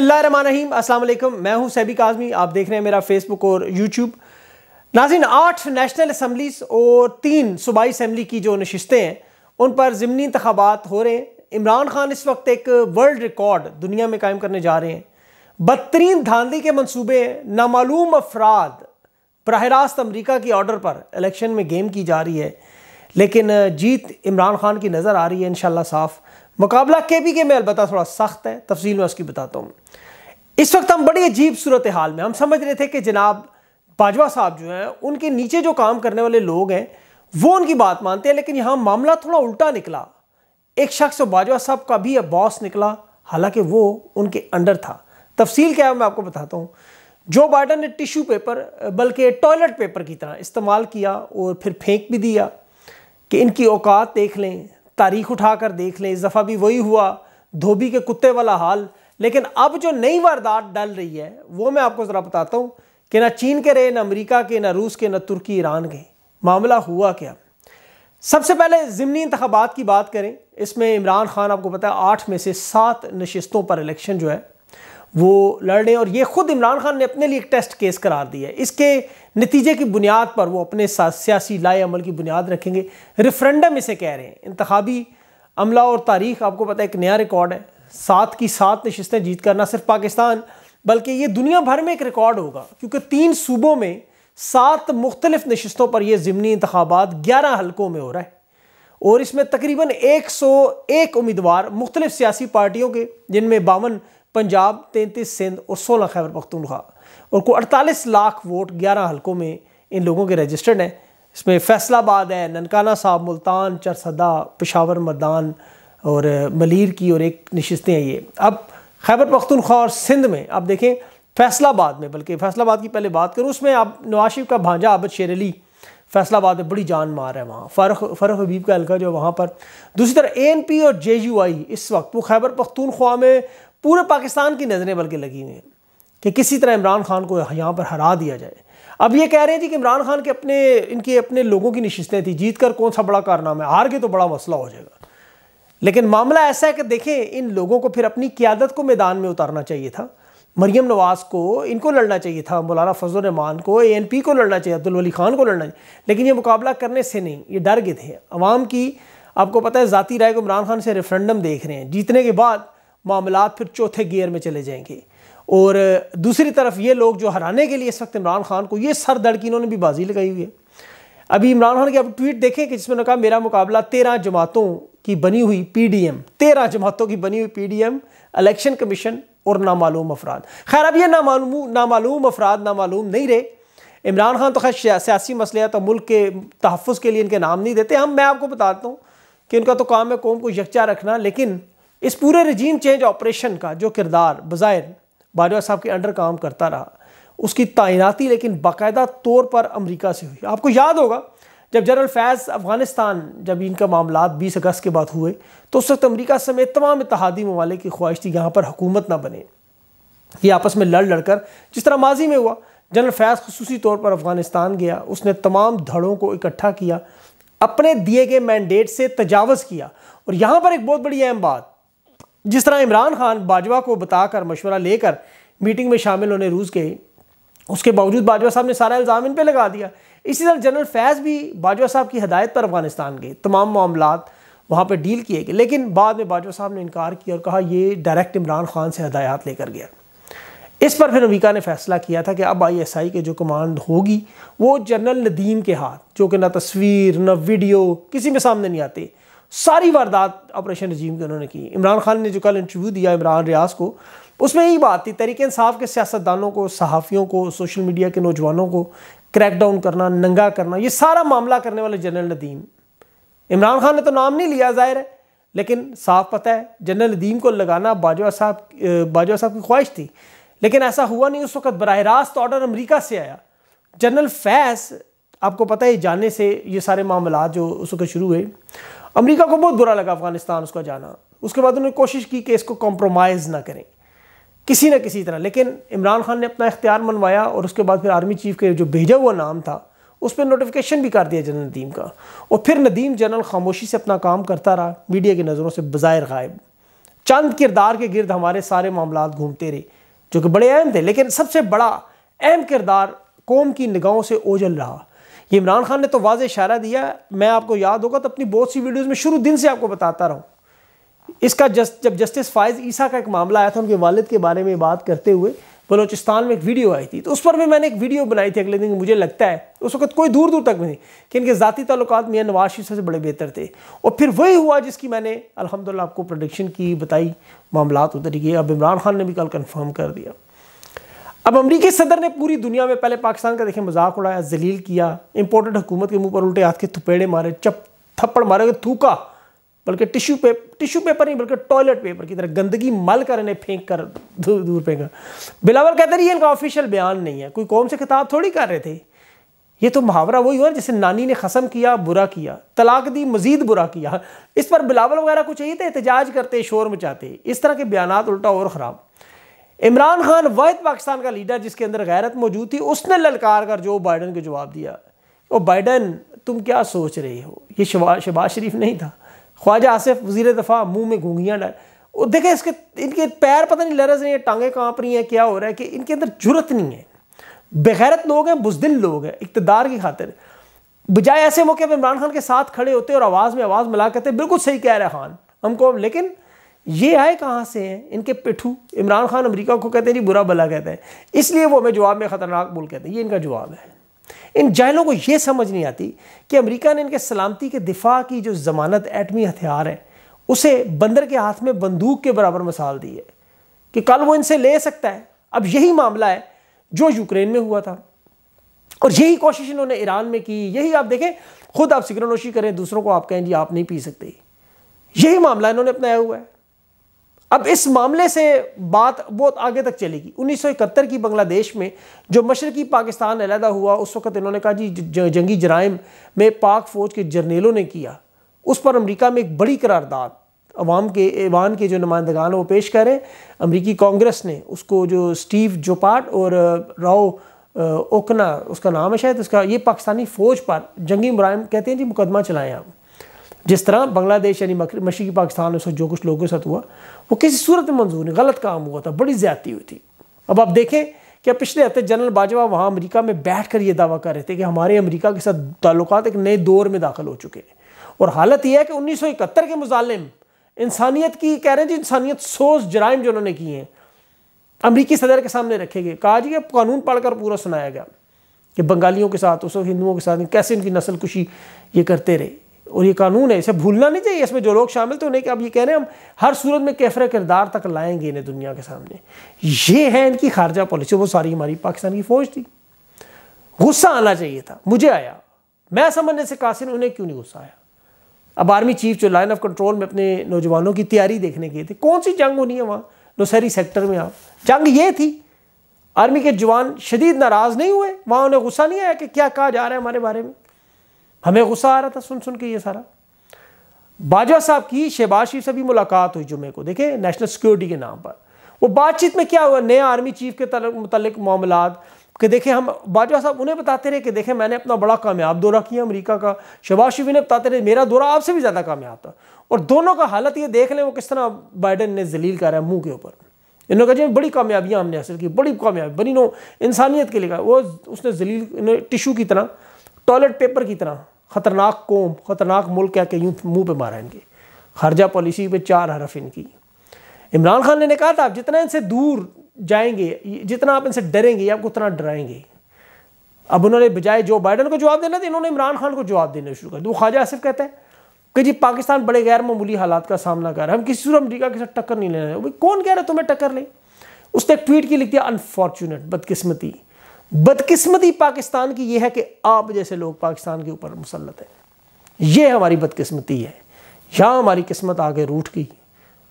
बिस्मिल्लाम अस्सलाम मैं हूं सैबिक आज़मी आप देख रहे हैं मेरा फेसबुक और यूट्यूब नाजिन आठ नेशनल असम्बली और तीन सूबाई असम्बली की जो नशस्तें हैं उन पर ज़मनी इंतबात हो रहे हैं इमरान खान इस वक्त एक वर्ल्ड रिकॉर्ड दुनिया में कायम करने जा रहे हैं बदतरीन धांधली के मनसूबे नामालूम अफराद बरह रास्त अमरीका की ऑर्डर पर इलेक्शन में गेम की जा रही है लेकिन जीत इमरान खान की नज़र आ रही है इन साफ मुकाबला के पी के में अलबत् थोड़ा सख्त है तफसील में उसकी बताता हूँ इस वक्त हम बड़ी अजीब सूरत हाल में हम समझ रहे थे कि जनाब बाजवा साहब जो हैं उनके नीचे जो काम करने वाले लोग हैं वो उनकी बात मानते हैं लेकिन यहाँ मामला थोड़ा उल्टा निकला एक शख्स तो बाजवा साहब का भी बॉस निकला हालांकि वो उनके अंडर था तफसील क्या है मैं आपको बताता हूँ जो बाइडन ने टिश्यू पेपर बल्कि टॉयलेट पेपर की तरह इस्तेमाल किया और फिर फेंक भी दिया कि इनकी औकात देख लें तारीख उठा कर देख लें इस दफ़ा भी वही हुआ धोबी के कुत्ते वाला हाल लेकिन अब जो नई वारदात डल रही है वो मैं आपको ज़रा बताता हूँ कि ना चीन के रहे ना अमेरिका के ना रूस के ना तुर्की ईरान के मामला हुआ क्या सबसे पहले ज़मनी इंतबात की बात करें इसमें इमरान खान आपको पता है आठ में से सात नशस्तों पर इलेक्शन जो है वो लड़ रहे हैं और ये खुद इमरान खान ने अपने लिए एक टेस्ट केस करार दिया है इसके नतीजे की बुनियाद पर वो अपने सियासी लाए अमल की बुनियाद रखेंगे रेफरेंडम इसे कह रहे हैं इंतबी अमला और तारीख आपको पता है एक नया रिकॉर्ड है सात की सात नशस्तें जीत कर ना सिर्फ पाकिस्तान बल्कि ये दुनिया भर में एक रिकॉर्ड होगा क्योंकि तीन सूबों में सात मुख्तलिफ नशस्तों पर यह ज़मनी इंतबात ग्यारह हल्कों में हो रहा है और इसमें तकरीबन एक सौ एक उम्मीदवार मुख्तलिफ सियासी पार्टियों के जिनमें बावन पंजाब तैंतीस सिंध और सोलह खैबर पखतूनखा और को अड़तालीस लाख वोट ग्यारह हल्कों में इन लोगों के रजिस्टर्ड हैं इसमें फैसलाबाद है ननकाना साहब मुल्तान चरसदा पिशावर मदान और मलिर की और एक नशस्तें हैं ये अब खैबर पखतूनख्वा और सिंध में आप देखें फैसलाबाद में बल्कि फैसलाबाद की पहले बात करूँ उसमें आप नवाज शरीफ का भांजा आबद शेर अली फैसलाबाद में बड़ी जान मार है वहाँ फ़रख फ़रख हबीब का हल्का जो वहाँ पर दूसरी तरह ए एन पी और जे यू आई इस वक्त वो खैबर पखतूनख्वा में पूरे पाकिस्तान की नज़रें बल्कि लगी हुई हैं कि किसी तरह इमरान खान को यहाँ पर हरा दिया जाए अब ये कह रहे थे कि इमरान खान के अपने इनके अपने लोगों की नशस्तें थी जीत कर कौन सा बड़ा कारनामा है हार के तो बड़ा मसला हो जाएगा लेकिन मामला ऐसा है कि देखें इन लोगों को फिर अपनी क्यादत को मैदान में उतारना चाहिए था मरीम नवाज़ को इनको लड़ना चाहिए था मौलाना फजल रहमान को ए एन पी को लड़ना चाहिए अब्दुल वली खान को लड़ना चाहिए लेकिन ये मुकाबला करने से नहीं ये डर गए थे अवाम की आपको पता है ज़ाती राय को इमरान खान से रेफरेंडम देख रहे हैं जीतने के बाद मामला फिर चौथे गियर में चले जाएंगे और दूसरी तरफ ये लोग जो हराने के लिए इस वक्त इमरान खान को ये सर दड़ की इन्होंने भी बाजी लगाई हुई है अभी इमरान खान की आप ट्वीट देखें कि जिसमें कहा मेरा मुकाबला तेरह जमातों की बनी हुई पी डी एम तेरह जमातों की बनी हुई P D M election commission और नामालूम अफराद खैर अब ये नामालूम नामालूम अफराद नामालूम नहीं रहे इमरान खान तो खैर सियासी मसले या तो मुल्क के तहफ़ के लिए इनके नाम नहीं देते हम मैं आपको बताता हूँ कि इनका तो काम है कौम को यकचा रखना लेकिन इस पूरे रजीम चेंज ऑपरेशन का जो किरदार बज़ाहिर बाजवा साहब के अंडर काम करता रहा उसकी तैनाती लेकिन बाकायदा तौर पर अमरीका से हुई आपको याद होगा जब जनरल फैज़ अफ़गानिस्तान जब इनका मामला बीस अगस्त के बाद हुए तो उस वक्त अमरीका समेत तमाम इतिहादी ममालिक की ख्वाहिश थी यहाँ पर हुकूमत ना बने ये आपस में लड़ लड़कर जिस तरह माजी में हुआ जनरल फैज़ खसूसी तौर पर अफ़गानिस्तान गया उसने तमाम धड़ों को इकट्ठा किया अपने दिए गए मैंडेट से तजावज़ किया और यहाँ पर एक बहुत बड़ी अहम बात जिस तरह इमरान खान बाजवा को बताकर मशवरा लेकर मीटिंग में शामिल होने रूस गए उसके बावजूद बाजवा साहब ने सारा इल्ज़ाम इन पर लगा दिया इसी तरह जनरल फैज़ भी बाजवा साहब की हदायत पर अफगानिस्तान गए तमाम मामला वहाँ पर डील किए गए लेकिन बाद में बाजवा साहब ने इनकार किया और कहा ये डायरेक्ट इमरान खान से हदायत लेकर गया इस पर फिर अमरीका ने फैसला किया था कि अब आई एस आई के जो कमांड होगी वो जनरल नदीम के हाथ जो कि ना तस्वीर ना वीडियो किसी में सामने नहीं आते सारी वारदात ऑपरेशन रजीम की उन्होंने की इमरान खान ने जो कल इंटरव्यू दिया इमरान रियाज को उसमें यही बात थी तरीके इंसाफ के सियासतदानों को सहाफ़ियों को सोशल मीडिया के नौजवानों को क्रैकडाउन करना नंगा करना ये सारा मामला करने वाले जनरल नदीम इमरान खान ने तो नाम नहीं लिया जाहिर है लेकिन साफ पता है जनरल नदीम को लगाना बाजवा साहब बाजवा साहब की ख्वाहिश थी लेकिन ऐसा हुआ नहीं उस वक्त बरह रास्त ऑर्डर अमरीका से आया जनरल फैस आपको पता है जाने से ये सारे मामला जो उस वक्त शुरू हुए अमेरिका को बहुत बुरा लगा अफगानिस्तान उसका जाना उसके बाद उन्होंने कोशिश की कि इसको कॉम्प्रोमाइज़ ना करें किसी ना किसी तरह लेकिन इमरान खान ने अपना इख्तियार मनवाया और उसके बाद फिर आर्मी चीफ के जो भेजा हुआ नाम था उस पर नोटिफिकेशन भी कर दिया जनरल नदीम का और फिर नदीम जनरल खामोशी से अपना काम करता रहा मीडिया की नज़रों से बज़ाहिर गायब चंद किरदार के गिरद हमारे सारे मामला घूमते रहे जो कि बड़े अहम थे लेकिन सबसे बड़ा अहम किरदार कौम की निगाहों से ओझल रहा ये इमरान खान ने तो वाज इशारा दिया मैं आपको याद होगा तो अपनी बहुत सी वीडियोज़ में शुरू दिन से आपको बताता रहा हूँ इसका जस्ट जब जस्टिस फ़ायज़ ईसा का एक मामला आया था उनके वालद के बारे में बात करते हुए बलोचिस्तान में एक वीडियो आई थी तो उस पर भी मैंने एक वीडियो बनाई थी अगले दिन मुझे लगता है उस वक्त कोई दूर दूर तक नहीं कि इनके ज़ाती तल्लक मियाँ नवाज शरीफ से बड़े बेहतर थे और फिर वही हुआ जिसकी मैंने अलहमदिल्ला आपको प्रोडिक्शन की बताई मामला उतर गए अब इमरान खान ने भी कल कन्फर्म कर दिया अब अमरीकी सदर ने पूरी दुनिया में पहले पाकिस्तान का देखें मजाक उड़ाया जलील किया इंपोर्टेड हुकूमत के मुंह पर उल्टे हाथ के थपेड़े मारे चप थप्पड़ मारे थूका बल्कि टिश्यू पेपर टिश्यू पेपर नहीं बल्कि टॉयलेट पेपर की तरह गंदगी मल कर इन्हें फेंक कर दूर दूर फेंका बिलावल कहते रही इनका ऑफिशियल बयान नहीं है कोई कौम से खिताब थोड़ी कर रहे थे ये तो मुहावरा वही हुआ जिसे नानी ने खसम किया बुरा किया तलाक दी मजीद बुरा किया इस पर बिलावल वगैरह कुछ चाहिए थे तो एहतजाज करते शोर मचाते इस तरह के बयान उल्टा और ख़राब इमरान खान वाद पाकिस्तान का लीडर जिसके अंदर गैरत मौजूद थी उसने ललकार कर जो बाइडन को जवाब दिया वो बाइडन तुम क्या सोच रहे हो ये शबाज शरीफ नहीं था ख्वाजा आसिफ वजीर दफ़ा मुंह में घूंगियाँ डाल देखे इसके इनके पैर पता नहीं लरस रही हैं टांगें काँप रही हैं क्या हो रहा है कि इनके अंदर जुरत नहीं है बेगैरत लोग हैं बुजदिल लोग हैं इकतदार की खातिर बजाय ऐसे मौके पर इमरान खान के साथ खड़े होते और आवाज़ में आवाज़ मिला करते बिल्कुल सही कह रहे हैं खान हमको लेकिन ये आए कहाँ से हैं इनके पिट्ठू इमरान खान अमेरिका को कहते हैं जी बुरा भला कहते हैं इसलिए वो हमें जवाब में ख़तरनाक बोल कहते हैं ये इनका जवाब है इन जाहिलों को ये समझ नहीं आती कि अमेरिका ने इनके सलामती के दिफा की जो ज़मानत एटमी हथियार है उसे बंदर के हाथ में बंदूक के बराबर मसाल दी है कि कल वो इनसे ले सकता है अब यही मामला है जो यूक्रेन में हुआ था और यही कोशिश इन्होंने ईरान में की यही आप देखें खुद आप सिगरनोशी नोशी करें दूसरों को आप कहें जी आप नहीं पी सकते यही मामला इन्होंने अपनाया हुआ है अब इस मामले से बात बहुत आगे तक चलेगी 1971 की बांग्लादेश में जो मशरकी पाकिस्तान अलहदा हुआ उस वक्त इन्होंने कहा जी जंगी जराइम में पाक फ़ौज के जर्नेलों ने किया उस पर अमेरिका में एक बड़ी करारदाद अवाम के ऐवान के जो नुमाइंदगान वो पेश करें अमरीकी कांग्रेस ने उसको जो स्टीव जोपाट और राव ओकना उसका नाम है शायद उसका ये पाकिस्तानी फ़ौज पर जंगी मुराइम कहते हैं जी मुकदमा चलाएं आप जिस तरह बांग्लादेश यानी मशीकी पाकिस्तान में उस जो कुछ लोगों के साथ हुआ वो किसी सूरत में मंजूर नहीं गलत काम हुआ था बड़ी ज्यादती हुई थी अब आप देखें कि पिछले हफ्ते जनरल बाजवा वहाँ अमरीका में बैठ कर ये दावा कर रहे थे कि हमारे अमरीका के साथ ताल्लुक एक नए दौर में दाखिल हो चुके हैं और हालत यह है कि उन्नीस सौ इकहत्तर के मुजालिम इंसानियत की कह रहे हैं जी इंसानियत सोच जराइम जो उन्होंने किए हैं अमरीकी सदर के सामने रखे गए कहा जी अब कानून पढ़कर पूरा सुनाया गया कि बंगालियों के साथ उस हिंदुओं के साथ कैसे उनकी नस्ल कुशी ये करते रहे और ये कानून है इसे भूलना नहीं चाहिए इसमें जो लोग शामिल थे उन्हें अब ये कह रहे हैं हम हर सूरत में कैफरे किरदार तक लाएंगे इन्हें दुनिया के सामने ये है इनकी खारजा पॉलिसी वो सारी हमारी पाकिस्तान की फ़ौज थी गुस्सा आना चाहिए था मुझे आया मैं समझने से कासिर उन्हें क्यों नहीं गुस्सा आया अब आर्मी चीफ जो लाइन ऑफ कंट्रोल में अपने नौजवानों की तैयारी देखने गए थे कौन सी जंग होनी है वहाँ नौशहरी सेक्टर में आप जंग ये थी आर्मी के जवान शदीद नाराज़ नहीं हुए वहाँ उन्हें गुस्सा नहीं आया कि क्या कहा जा रहा है हमारे बारे में हमें गुस्सा आ रहा था सुन सुन के ये सारा बाजवा साहब की शहबाज शरीफ से भी मुलाकात हुई जुमे को देखें नेशनल सिक्योरिटी के नाम पर वो बातचीत में क्या हुआ नए आर्मी चीफ के मुतल मामला कि देखें हम बाजवा साहब उन्हें बताते रहे कि देखें मैंने अपना बड़ा कामयाब दौरा किया अमेरिका का शहबाज शरीफ ने बताते रहे मेरा दौरा आपसे भी ज़्यादा कामयाब था और दोनों का हालत ये देख लें वो किस तरह बाइडन ने जलील करा है मुंह के ऊपर इन्होंने कहा जी बड़ी कामयाबियाँ हमने हासिल की बड़ी कामयाबी बनी नो इंसानियत के लिए वो उसने जलील टिशू की तरह टॉयलेट पेपर की तरह ख़तरनाक कौम ख़तरनाक मुल्क है कि यूँ मुँह पर मारा इनके खारजा पॉलिसी पर चार हरफ इनकी इमरान खान ने, कहा था आप जितना इनसे दूर जाएंगे जितना आप इनसे डरेंगे आपको उतना डराएंगे अब उन्होंने बजाय जो बाइडन को जवाब देना था इन्होंने इमरान खान को जवाब देना शुरू कर दिया वो ख्वाजा आसिफ कहते हैं कि जी पाकिस्तान बड़े गैर मामूली हालात का सामना कर रहा है हम किसी सूरह अमरीका के साथ टक्कर नहीं लेना है कौन कह रहा है तुम्हें टक्कर ले उसने एक ट्वीट की लिख दिया अनफॉर्चुनेट बदकिस्मती बदकिस्मती पाकिस्तान की यह है कि आप जैसे लोग पाकिस्तान के ऊपर मुसलत हैं यह हमारी बदकिस्मती है या हमारी किस्मत आगे रूठ गई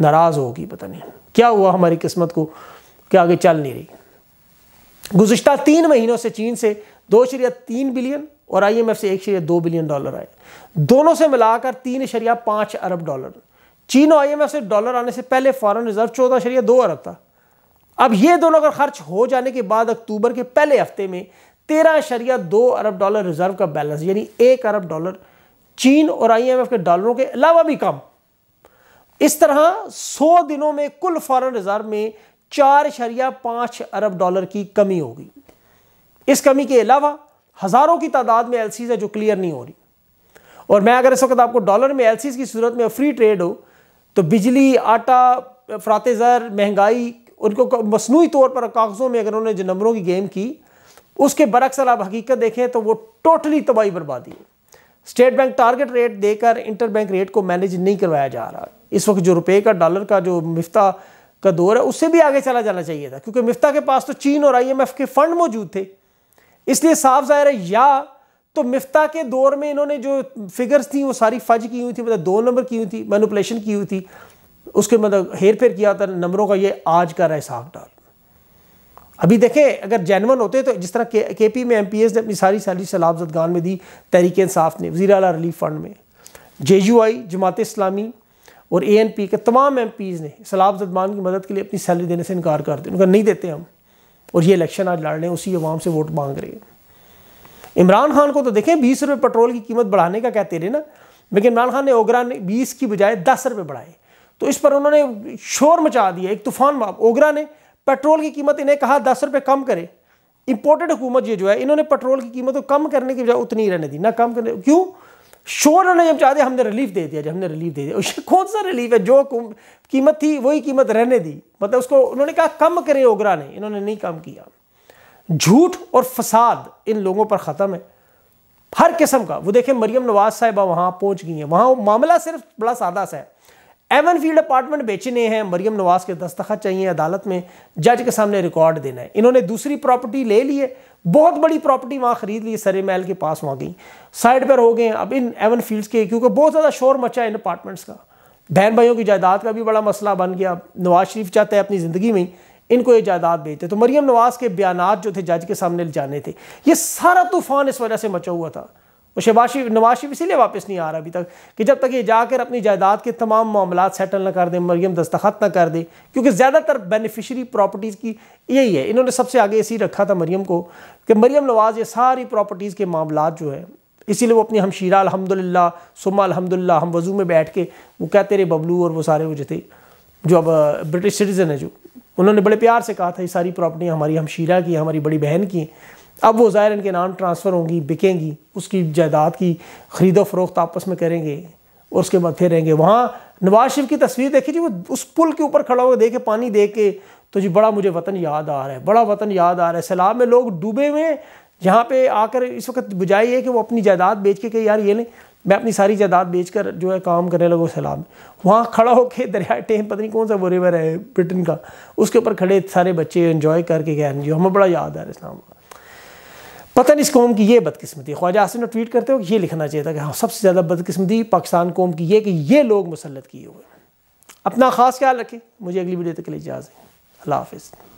नाराज़ होगी पता नहीं क्या हुआ हमारी किस्मत को कि आगे चल नहीं रही गुजशत तीन महीनों से चीन से दो शरिया तीन बिलियन और आई एम एफ से एक शरिया दो बिलियन डॉलर आए दोनों से मिलाकर तीन शरिया पाँच अरब डॉलर चीन और आई एम एफ से डॉलर आने से पहले फॉरन रिजर्व चौदह शरिया दो अरब था अब ये दोनों अगर खर्च हो जाने के बाद अक्टूबर के पहले हफ्ते में तेरह अशरिया दो अरब डॉलर रिजर्व का बैलेंस यानी एक अरब डॉलर चीन और आईएमएफ के डॉलरों के अलावा भी कम इस तरह 100 दिनों में कुल फॉरेन रिजर्व में चार शरिया पांच अरब डॉलर की कमी होगी इस कमी के अलावा हज़ारों की तादाद में एलसीज है जो क्लियर नहीं हो रही और मैं अगर इस वक्त आपको डॉलर में एलसीज की सूरत में फ्री ट्रेड हो तो बिजली आटा फ्रातेजर महंगाई उनको मसनू तौर पर कागज़ों में अगर उन्होंने जो नंबरों की गेम की उसके बरक्स अगर आप हकीकत देखें तो वो टोटली तबाही बर्बादी है स्टेट बैंक टारगेट रेट देकर इंटर बैंक रेट को मैनेज नहीं करवाया जा रहा इस वक्त जो रुपये का डॉलर का जो मफ्ता का दौर है उससे भी आगे चला जाना चाहिए था क्योंकि मफ्ता के पास तो चीन और एफ के फंड मौजूद थे इसलिए साफ जाहिर है या तो मफ्ता के दौर में इन्होंने जो फिगर्स थी वो सारी फज की हुई थी मतलब दो नंबर की हुई थी मैनुपलेशन की हुई थी उसके मतलब हेर फेर किया था नंबरों का ये आज का हिसाब डाल अभी देखें अगर जैनवन होते तो जिस तरह के के पी में एम पी एस ने अपनी सारी सैलरी सलाब जदगान में दी तहरीक इंसाफ ने वजी अला रिलीफ फंड में जे यू आई जमात इस्लामी और ए एन पी के तमाम एम पीज़ ने सैलाब जदगान की मदद के लिए अपनी सैलरी देने से इनकार कर दिया उनका नहीं देते हम और ये इलेक्शन आज लड़ रहे हैं उसी अवाम से वोट मांग रहे हैं इमरान खान को तो देखें बीस रुपये पेट्रोल की कीमत बढ़ाने का कहते तो रहे ना लेकिन इमरान खान ने ओगरा ने बीस की बजाय दस रुपये बढ़ाए तो इस पर उन्होंने शोर मचा दिया एक तूफान माप ओगरा ने पेट्रोल की कीमत इन्हें कहा दस रुपये कम करें इंपोर्टेड हुकूमत ये जो है इन्होंने पेट्रोल की कीमत को कम करने की बजाय उतनी ही रहने दी ना कम करने क्यों शोर उन्होंने जब दिया हमने रिलीफ दे दिया जब हमने रिलीफ दे दिया उससे कौन सा रिलीफ है जो कीमत थी वही कीमत रहने दी मतलब उसको उन्होंने कहा कम करे ओगरा ने इन्होंने नहीं कम किया झूठ और फसाद इन लोगों पर ख़त्म है हर किस्म का वो देखें मरियम नवाज साहिबा वहाँ पहुँच गई हैं वहाँ मामला सिर्फ बड़ा सादा सा है एवन फील्ड अपार्टमेंट बेचने हैं मरियम नवाज के दस्तखत चाहिए अदालत में जज के सामने रिकॉर्ड देना है इन्होंने दूसरी प्रॉपर्टी ले ली है बहुत बड़ी प्रॉपर्टी वहाँ खरीद ली सरे महल के पास वहाँ गई साइड पर हो गए अब इन एवन फील्ड्स के क्योंकि बहुत ज़्यादा शोर मचा है इन अपार्टमेंट्स का बहन भाइयों की जायदाद का भी बड़ा मसला बन गया नवाज शरीफ चाहते हैं अपनी ज़िंदगी में इनको ये जायदाद बेचते तो मरियम नवाज के बयान जो थे जज के सामने जाने थे ये सारा तूफान इस वजह से मचा हुआ था वो शहबाज शरीफ नवाज शरीफ इसीलिए वापस नहीं आ रहा अभी तक कि जब तक ये जाकर अपनी जायदाद के तमाम मामला सेटल ना कर दें मरियम दस्तखत ना कर दें क्योंकि ज़्यादातर बेनिफिशरी प्रॉपर्टीज़ की यही है इन्होंने सबसे आगे इसी रखा था मरियम को कि मरियम नवाज़ ये सारी प्रॉपर्टीज़ के मामला जो है इसीलिए वो अपनी हमशीरा अलहमदिल्ला सुमा अलहमदिल्ला हम वजू में बैठ के वो कहते रहे बबलू और वो सारे वो जो थे जो अब ब्रिटिश सिटीज़न है जो उन्होंने बड़े प्यार से कहा था ये सारी प्रॉपर्टियाँ हमारी हमशीरा की हमारी बड़ी बहन की अब वो ज़ाहिर इनके नाम ट्रांसफ़र होंगी बिकेंगी उसकी जायदाद की खरीदो फरोख्त आपस में करेंगे और उसके बाद फिर रहेंगे वहाँ नवाज शरीफ की तस्वीर देखी जी वो उस पुल के ऊपर खड़ा होकर देखे पानी दे के तो जी बड़ा मुझे वतन याद आ रहा है बड़ा वतन याद आ रहा है सैलाब में लोग डूबे हुए यहाँ पे आकर इस वक्त बुझाई है कि वो अपनी जायदाद बेच के कहीं यार ये नहीं मैं अपनी सारी जायदाद बेच कर जो है काम करने लगा सैलाब में वहाँ खड़ा होकर दरिया टेन पता नहीं कौन सा वो रिवर है ब्रिटेन का उसके ऊपर खड़े सारे बच्चे इन्जॉय करके कह रहे जी हमें बड़ा याद आ रहा है इस्लाम पता नहीं इस कौम की ये बदकिस्मती ख्वाजा आसिम ने ट्वीट करते हो ये लिखना चाहिए था कि हाँ सबसे ज़्यादा बदकिस्मती पाकिस्तान कौम की ये कि ये लोग मुसलत किए हुए अपना ख़ास ख्याल रखें मुझे अगली वीडियो तक के लिए इजाज़ है अल्लाह हाफिज़